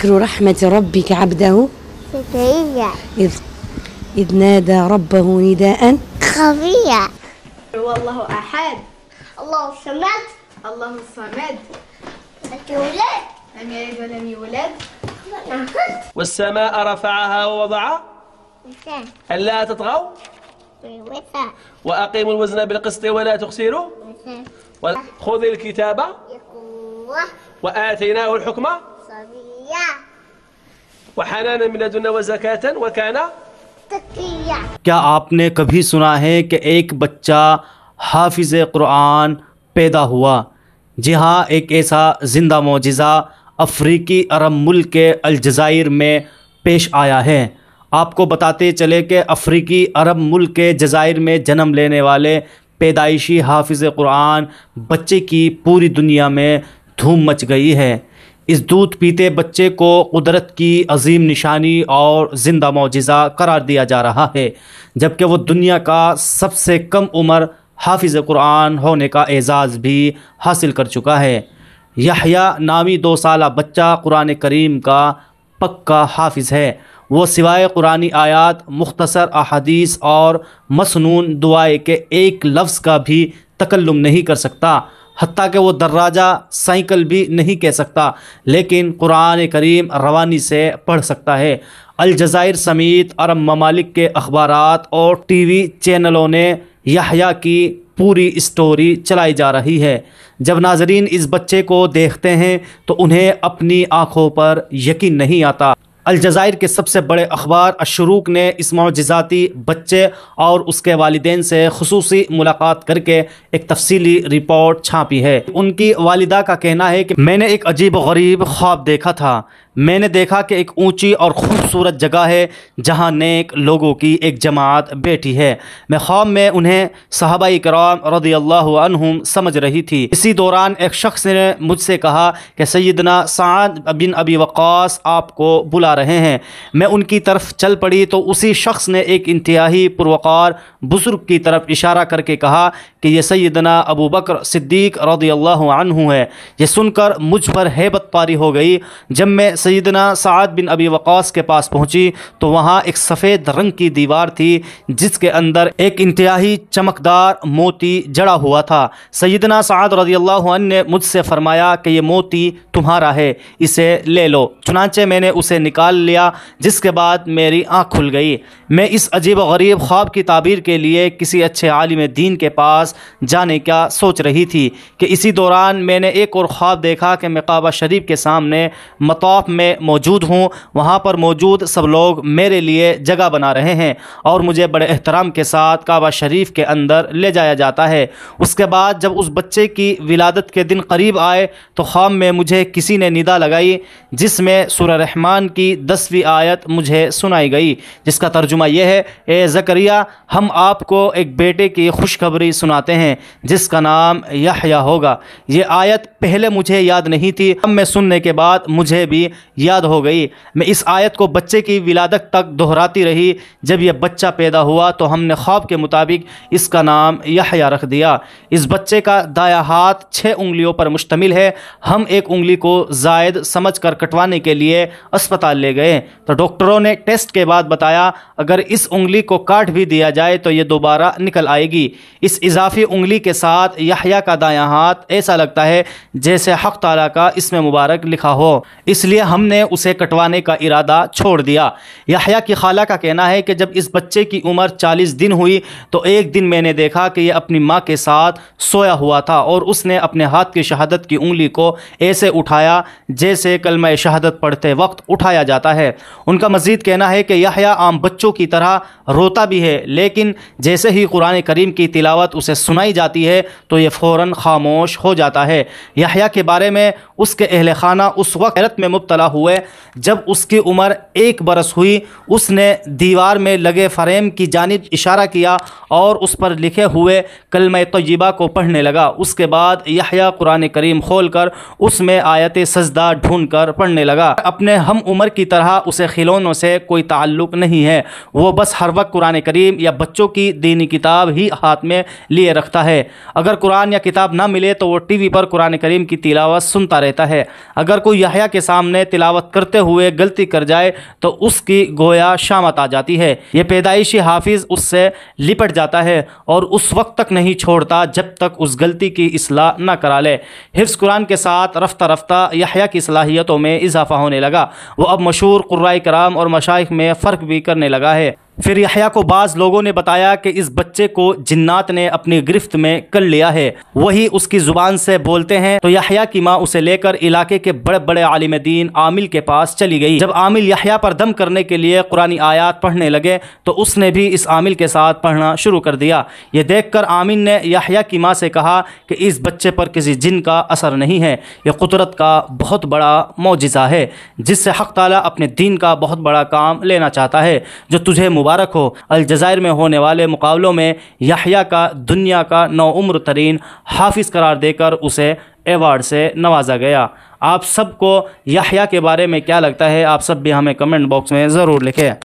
ذكر رحمة ربك عبده زكريا إذ, إذ نادى ربه نداء خفيا والله أحد الله الصمد الله الصمد الولد لم يلد ولم يولد والسماء رفعها ووضع ألا تطغوا وأقيموا الوزن بالقسط ولا تخسروا خذ الكتاب وآتيناه الحكمة صبيح. وحنانا من لدنا وکان کیا آپ نے کبھی سنا ہے کہ ایک بچہ حافظ قرآن پیدا ہوا جی ہاں ایک ایسا زندہ معجزہ افریقی عرب ملک کے الجزائر میں پیش آیا ہے آپ کو بتاتے چلے کہ افریقی عرب ملک کے جزائر میں جنم لینے والے پیدائشی حافظ قرآن بچے کی پوری دنیا میں دھوم مچ گئی ہے اس دودھ پیتے بچے کو قدرت کی عظیم نشانی اور زندہ معجزہ قرار دیا جا رہا ہے جبکہ وہ دنیا کا سب سے کم عمر حافظ قرآن ہونے کا اعزاز بھی حاصل کر چکا ہے یہ نامی دو سالہ بچہ قرآن کریم کا پکا حافظ ہے وہ سوائے قرآن آیات مختصر احادیث اور مصنون دعائے کے ایک لفظ کا بھی تکلم نہیں کر سکتا حتیٰ کہ وہ دراجہ سائیکل بھی نہیں کہہ سکتا لیکن قرآن کریم روانی سے پڑھ سکتا ہے الجزائر سمیت عرب ممالک کے اخبارات اور ٹی وی چینلوں نے یحییٰ کی پوری اسٹوری چلائی جا رہی ہے جب ناظرین اس بچے کو دیکھتے ہیں تو انہیں اپنی آنکھوں پر یقین نہیں آتا الجزائر کے سب سے بڑے اخبار اشروک نے اس معجزاتی بچے اور اس کے والدین سے خصوصی ملاقات کر کے ایک تفصیلی رپورٹ چھاپی ہے ان کی والدہ کا کہنا ہے کہ میں نے ایک عجیب و غریب خواب دیکھا تھا میں نے دیکھا کہ ایک اونچی اور خوبصورت جگہ ہے جہاں نیک لوگوں کی ایک جماعت بیٹھی ہے میں خواب میں انہیں صحابہ کرام رضی اللہ عنہم سمجھ رہی تھی اسی دوران ایک شخص نے مجھ سے کہا کہ سیدنا سعد بن ابی وقاص آپ کو بلا رہے ہیں میں ان کی طرف چل پڑی تو اسی شخص نے ایک انتہائی پروقار بزرگ کی طرف اشارہ کر کے کہا کہ یہ سیدنا ابو بکر صدیق رضی اللہ عنہ ہے یہ سن کر مجھ پر ہیبت پاری ہو گئی جب میں سیدنا سعد بن ابی وقاص کے پاس پہنچی تو وہاں ایک سفید رنگ کی دیوار تھی جس کے اندر ایک انتہائی چمکدار موتی جڑا ہوا تھا سیدنا سعد رضی اللہ عنہ نے مجھ سے فرمایا کہ یہ موتی تمہارا ہے اسے لے لو چنانچہ میں نے اسے نکال لیا جس کے بعد میری آنکھ کھل گئی میں اس عجیب و غریب خواب کی تعبیر کے لیے کسی اچھے عالم دین کے پاس جانے کا سوچ رہی تھی کہ اسی دوران میں نے ایک اور خواب دیکھا کہ میں کعبہ شریف کے سامنے مطاف میں موجود ہوں وہاں پر موجود سب لوگ میرے لیے جگہ بنا رہے ہیں اور مجھے بڑے احترام کے ساتھ کعبہ شریف کے اندر لے جایا جاتا ہے اس کے بعد جب اس بچے کی ولادت کے دن قریب آئے تو خام میں مجھے کسی نے ندا لگائی جس میں سورہ رحمان کی دسویں آیت مجھے سنائی گئی جس کا ترجمہ یہ ہے اے زکریہ ہم آپ کو ایک بیٹے کی خوشخبری سناتے ہیں جس کا نام یحییٰ ہوگا یہ آیت پہلے مجھے یاد نہیں تھی ہم میں سننے کے بعد مجھے بھی یاد ہو گئی میں اس آیت کو بچے کی ولادت تک دہراتی رہی جب یہ بچہ پیدا ہوا تو ہم نے خواب کے مطابق اس کا نام یحییٰ رکھ دیا اس بچے کا دایا ہاتھ چھ انگلیوں پر مشتمل ہے ہم ایک انگلی کو زائد سمجھ کر کٹوانے کے لیے اسپتال لے گئے تو ڈاکٹروں نے ٹیسٹ کے بعد بتایا اگر اس انگلی کو کاٹ بھی دیا جائے تو یہ دوبارہ نکل آئے گی اس اضافی انگلی کے ساتھ یحییٰ کا دایا ہاتھ ایسا لگتا ہے جیسے حق تعالیٰ کا اس میں مبارک لکھا ہو اس لیے ہم نے اسے کٹوانے کا ارادہ چھوڑ دیا یحییٰ کی خالہ کا کہنا ہے کہ جب اس بچے کی عمر چالیس دن ہوئی تو ایک دن میں نے دیکھا کہ یہ اپنی ماں کے ساتھ سویا ہوا تھا اور اس نے اپنے ہاتھ کی شہادت کی انگلی کو ایسے اٹھایا جیسے کلمہ شہادت پڑھتے وقت اٹھایا جاتا ہے ان کا مزید کہنا ہے کہ یحییٰ عام بچوں کی طرح روتا بھی ہے لیکن جیسے ہی قرآن کریم کی تلاوت اسے سنائی جاتی ہے تو یہ فوراً خاموش ہو جاتا ہے یحییٰ کے بارے میں اس کے اہل خانہ اس وقت میں مبتلا ہوئے جب اس کی عمر ایک برس ہوئی اس نے دیوار میں لگے فریم کی جانب اشارہ کیا اور اس پر لکھے ہوئے کلمہ طیبہ کو پڑھنے لگا اس کے بعد قرآن کریم کھول کر اس میں آیت سجدہ ڈھونڈ کر پڑھنے لگا اپنے ہم عمر کی طرح اسے کھلونوں سے کوئی تعلق نہیں ہے وہ بس ہر وقت قرآن کریم یا بچوں کی دینی کتاب ہی ہاتھ میں لیے رکھتا ہے اگر قرآن یا کتاب نہ ملے تو وہ ٹی وی پر قرآن کریم کی تلاوت سنتا رہتا ہے اگر کوئی کے سامنے تلاوت کرتے ہوئے غلطی کر جائے تو اس کی گویا شامت آ جاتی ہے یہ پیدائشی حافظ اس سے لپٹ جاتا ہے اور اس وقت تک نہیں چھوڑتا جب تک اس غلطی کی اصلاح نہ کرا لے حفظ قرآن کے ساتھ رفتہ رفتہ یحییٰ کی صلاحیتوں میں اضافہ ہونے لگا وہ اب مشہور قرائے کرام اور مشائق میں فرق بھی کرنے لگا ہے پھر یحییٰ کو بعض لوگوں نے بتایا کہ اس بچے کو جنات نے اپنی گرفت میں کر لیا ہے وہی اس کی زبان سے بولتے ہیں تو یحییٰ کی ماں اسے لے کر علاقے کے بڑے بڑے عالم دین عامل کے پاس چلی گئی جب عامل یحییٰ پر دم کرنے کے لیے قرآن آیات پڑھنے لگے تو اس نے بھی اس عامل کے ساتھ پڑھنا شروع کر دیا یہ دیکھ کر عامل نے یحییٰ کی ماں سے کہا کہ اس بچے پر کسی جن کا اثر نہیں ہے یہ قدرت کا بہت بڑا معجزہ ہے جس سے حق تعالیٰ اپنے دین کا بہت بڑا کام لینا چاہتا ہے جو تجھے مبارک مبارک ہو الجزائر میں ہونے والے مقابلوں میں یحییٰ کا دنیا کا نو عمر ترین حافظ قرار دے کر اسے ایوارڈ سے نوازا گیا آپ سب کو یحییٰ کے بارے میں کیا لگتا ہے آپ سب بھی ہمیں کمنٹ باکس میں ضرور لکھیں